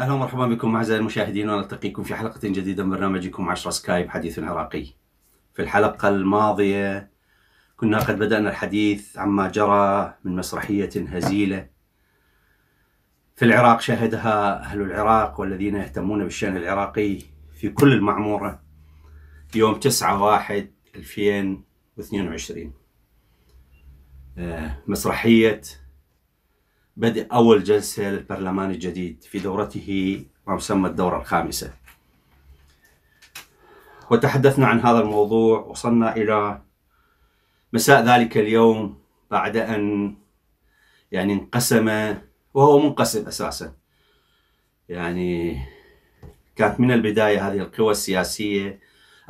اهلا ومرحبا بكم اعزائي المشاهدين ونلتقيكم في حلقه جديده من برنامجكم 10 سكايب حديث عراقي. في الحلقه الماضيه كنا قد بدانا الحديث عما جرى من مسرحيه هزيله في العراق شهدها أهل العراق والذين يهتمون بالشأن العراقي في كل المعمورة يوم 9 واحد 2022 آه، مسرحية بدء أول جلسة للبرلمان الجديد في دورته ما مسمى الدورة الخامسة وتحدثنا عن هذا الموضوع وصلنا إلى مساء ذلك اليوم بعد أن يعني انقسم وهو منقسم أساسا يعني كانت من البداية هذه القوى السياسية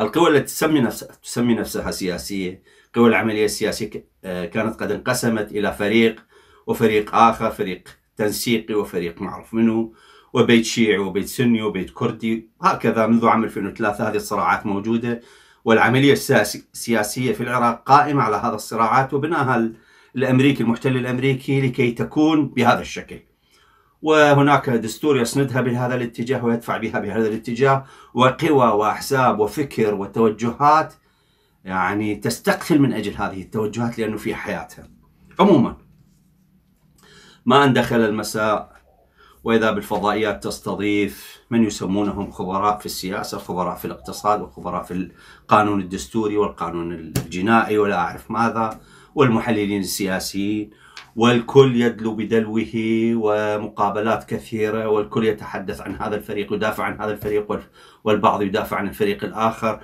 القوى التي تسمي نفسها, تسمي نفسها سياسية قوى العملية السياسية آه، كانت قد انقسمت إلى فريق وفريق آخر فريق تنسيقي وفريق معروف منه وبيت شيعي وبيت سني وبيت كردي هكذا منذ عام 2003 هذه الصراعات موجودة والعملية السياسية في العراق قائمة على هذه الصراعات وبناها الأمريكي المحتل الأمريكي لكي تكون بهذا الشكل وهناك دستور يسندها بهذا الاتجاه ويدفع بها بهذا الاتجاه وقوى وأحزاب وفكر وتوجهات يعني تستقفل من أجل هذه التوجهات لأنه في حياتها عموما ما أن دخل المساء وإذا بالفضائيات تستضيف من يسمونهم خبراء في السياسة خبراء في الاقتصاد وخبراء في القانون الدستوري والقانون الجنائي ولا أعرف ماذا والمحللين السياسيين والكل يدلو بدلوه ومقابلات كثيرة والكل يتحدث عن هذا الفريق ويدافع عن هذا الفريق والبعض يدافع عن الفريق الآخر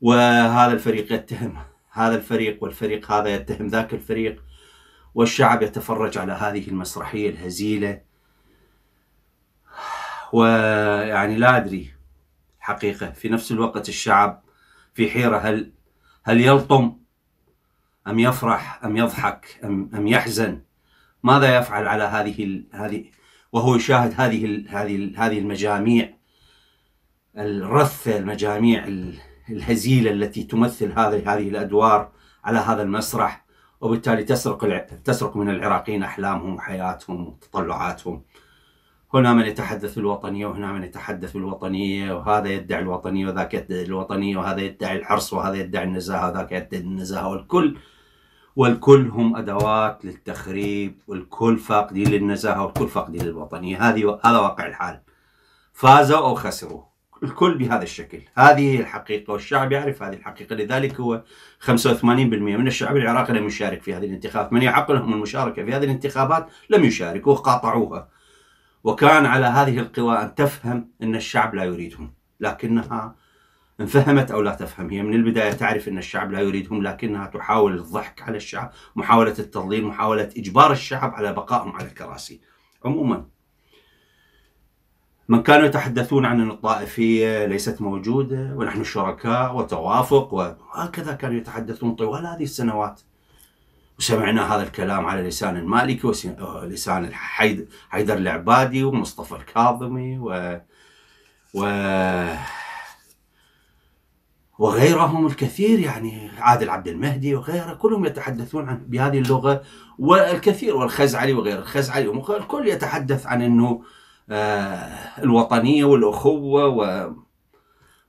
وهذا الفريق يتهم هذا الفريق والفريق هذا يتهم ذاك الفريق والشعب يتفرج على هذه المسرحية الهزيلة ويعني لا أدري حقيقة في نفس الوقت الشعب في حيرة هل هل يلطم أم يفرح أم يضحك أم أم يحزن ماذا يفعل على هذه هذه وهو يشاهد هذه هذه هذه المجاميع الرثة المجاميع الهزيلة التي تمثل هذه هذه الأدوار على هذا المسرح وبالتالي تسرق تسرق من العراقيين أحلامهم وحياتهم وتطلعاتهم هنا من يتحدث الوطنية وهنا من يتحدث الوطنية وهذا يدعي الوطنية وذاك يدعي الوطنية وهذا يدعي الحرص وهذا يدعي النزاهة وذاك يدعي النزاهة والكل والكل هم ادوات للتخريب والكل فاقدين للنزاهه والكل فاقدين للوطنيه هذه هذا واقع الحال فازوا او خسروا الكل بهذا الشكل هذه هي الحقيقه والشعب يعرف هذه الحقيقه لذلك هو 85% من الشعب العراقي لم يشارك في هذه الانتخابات من يحق لهم المشاركه في هذه الانتخابات لم يشاركوا قاطعوها وكان على هذه القوى ان تفهم ان الشعب لا يريدهم لكنها ان فهمت او لا تفهم هي من البدايه تعرف ان الشعب لا يريدهم لكنها تحاول الضحك على الشعب محاوله التضليل محاوله اجبار الشعب على بقائهم على الكراسي عموما من كانوا يتحدثون عن ان الطائفيه ليست موجوده ونحن شركاء وتوافق وهكذا كانوا يتحدثون طوال هذه السنوات وسمعنا هذا الكلام على لسان المالكي ولسان حيدر العبادي ومصطفى الكاظمي و و وغيرهم الكثير يعني عادل عبد المهدي وغيره كلهم يتحدثون عن بهذه اللغه والكثير والخزعلي وغير الخزعلي الكل يتحدث عن انه آه، الوطنيه والاخوه و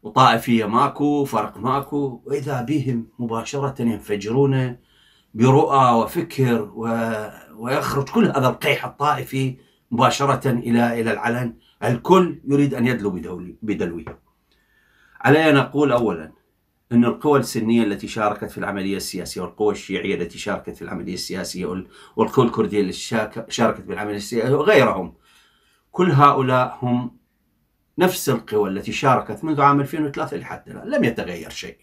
وطائفيه ماكو فرق ماكو واذا بهم مباشره ينفجرون برؤى وفكر و... ويخرج كل هذا القيح الطائفي مباشره الى الى العلن الكل يريد ان يدلو بدولي بدلوه علينا نقول اولا أن القوى السنية التي شاركت في العملية السياسية والقوى الشيعية التي شاركت في العملية السياسية والقوى الكردية التي شاركت في العملية السياسية وغيرهم كل هؤلاء هم نفس القوى التي شاركت منذ عام 2003 لحد الآن لم يتغير شيء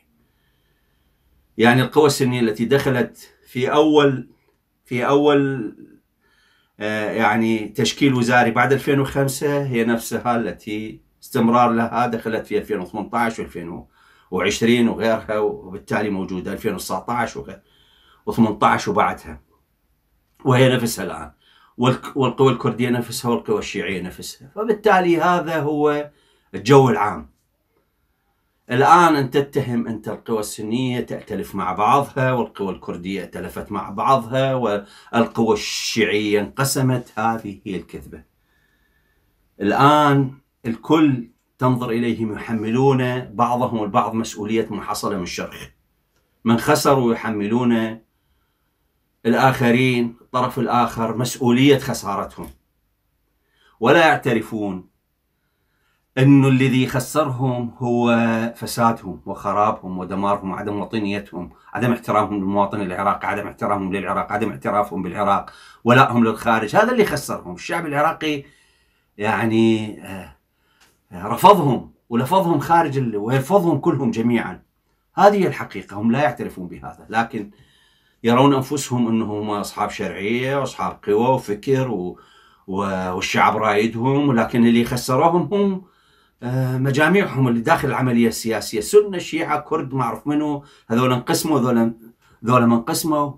يعني القوى السنية التي دخلت في أول في أول آه، يعني تشكيل وزاري بعد 2005 هي نفسها التي استمرار لها دخلت في 2018 و و20 وغيرها وبالتالي موجوده 2019 وغيرها و18 وبعدها وهي نفسها الان والقوى الكرديه نفسها والقوى الشيعيه نفسها فبالتالي هذا هو الجو العام الان انت تتهم انت القوى السنيه تأتلف مع بعضها والقوى الكرديه ائتلفت مع بعضها والقوى الشيعيه انقسمت هذه هي الكذبه الان الكل تنظر إليهم يحملون بعضهم البعض مسؤولية ما حصل من شرخ من خسروا يحملون الآخرين الطرف الآخر مسؤولية خسارتهم ولا يعترفون أن الذي خسرهم هو فسادهم وخرابهم ودمارهم وعدم وطنيتهم عدم احترامهم للمواطن العراقي عدم احترامهم للعراق عدم اعترافهم بالعراق ولائهم للخارج هذا اللي خسرهم الشعب العراقي يعني آه، رفضهم ولفظهم خارج ويرفضهم كلهم جميعا هذه الحقيقة هم لا يعترفون بهذا لكن يرون أنفسهم أنهم أصحاب شرعية وأصحاب قوى وفكر و... و... والشعب رايدهم ولكن اللي خسروهم هم آه، مجاميعهم اللي داخل العملية السياسية سنة شيعة كرد ما أعرف منو هذول انقسموا هذول هذول ما انقسموا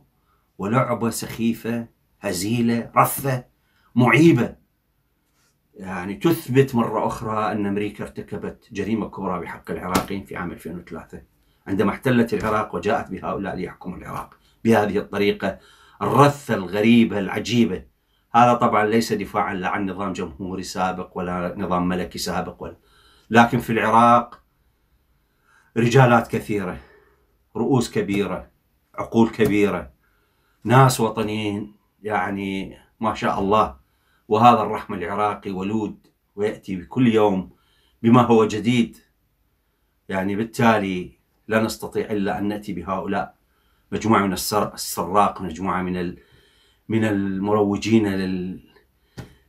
ولعبة سخيفة هزيلة رثة معيبة يعني تثبت مرة أخرى أن أمريكا ارتكبت جريمة كبرى بحق العراقيين في عام 2003 عندما احتلت العراق وجاءت بهؤلاء ليحكموا العراق بهذه الطريقة الرثة الغريبة العجيبة هذا طبعا ليس دفاعا لا عن نظام جمهوري سابق ولا نظام ملكي سابق ولا لكن في العراق رجالات كثيرة رؤوس كبيرة عقول كبيرة ناس وطنيين يعني ما شاء الله وهذا الرحم العراقي ولود ويأتي بكل يوم بما هو جديد يعني بالتالي لا نستطيع إلا أن نأتي بهؤلاء مجموعة من السر... السراق مجموعة من ال... من المروجين لل...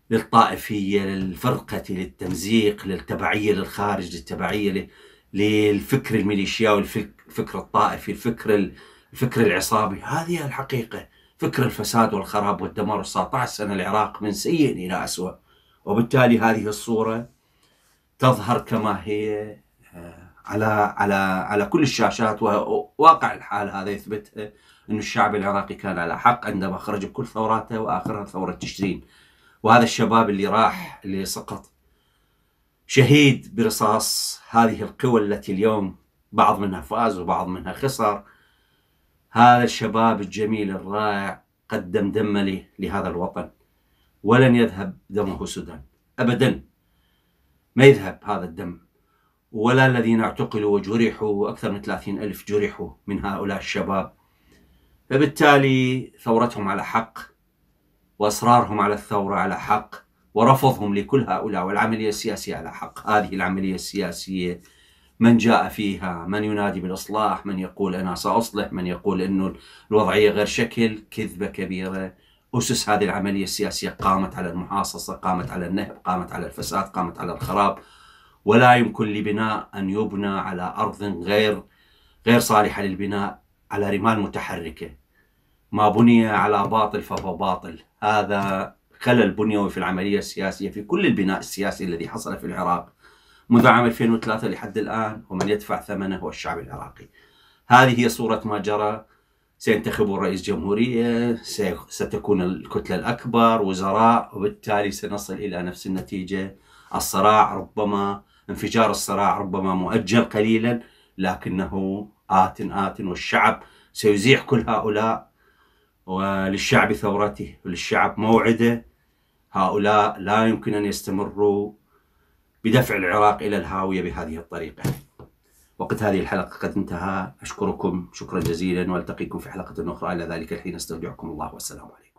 للطائفية للفرقة للتمزيق للتبعية للخارج للتبعية ل... للفكر الميليشياوي الفكر الطائفي الفكر الفكر العصابي هذه الحقيقة فكر الفساد والخراب والدمار 19 سنة العراق من سيء إلى أسوأ وبالتالي هذه الصورة تظهر كما هي آه، على على على كل الشاشات وواقع الحال هذا يثبتها أن الشعب العراقي كان على حق عندما خرج بكل ثوراته وآخرها ثورة تشرين وهذا الشباب اللي راح اللي سقط شهيد برصاص هذه القوى التي اليوم بعض منها فاز وبعض منها خسر هذا الشباب الجميل الرائع قدم دمه لهذا الوطن ولن يذهب دمه سدى أبدا ما يذهب هذا الدم ولا الذين اعتقلوا وجرحوا وأكثر من 30 ألف جرحوا من هؤلاء الشباب فبالتالي ثورتهم على حق وإصرارهم على الثورة على حق ورفضهم لكل هؤلاء والعملية السياسية على حق هذه العملية السياسية من جاء فيها من ينادي بالإصلاح من يقول أنا سأصلح من يقول أنه الوضعية غير شكل كذبة كبيرة أسس هذه العملية السياسية قامت على المحاصصة قامت على النهب قامت على الفساد قامت على الخراب ولا يمكن لبناء أن يبنى على أرض غير غير صالحة للبناء على رمال متحركة ما بني على باطل فهو باطل هذا خلل بنيوي في العملية السياسية في كل البناء السياسي الذي حصل في العراق منذ عام 2003 لحد الآن ومن يدفع ثمنه هو الشعب العراقي هذه هي صورة ما جرى سينتخب رئيس جمهورية ستكون الكتلة الأكبر وزراء وبالتالي سنصل إلى نفس النتيجة الصراع ربما انفجار الصراع ربما مؤجل قليلا لكنه آت آت والشعب سيزيح كل هؤلاء وللشعب ثورته وللشعب موعده هؤلاء لا يمكن أن يستمروا بدفع العراق إلى الهاوية بهذه الطريقة وقت هذه الحلقة قد انتهى أشكركم شكرا جزيلا وألتقيكم في حلقة أخرى إلى ذلك الحين أستودعكم الله والسلام عليكم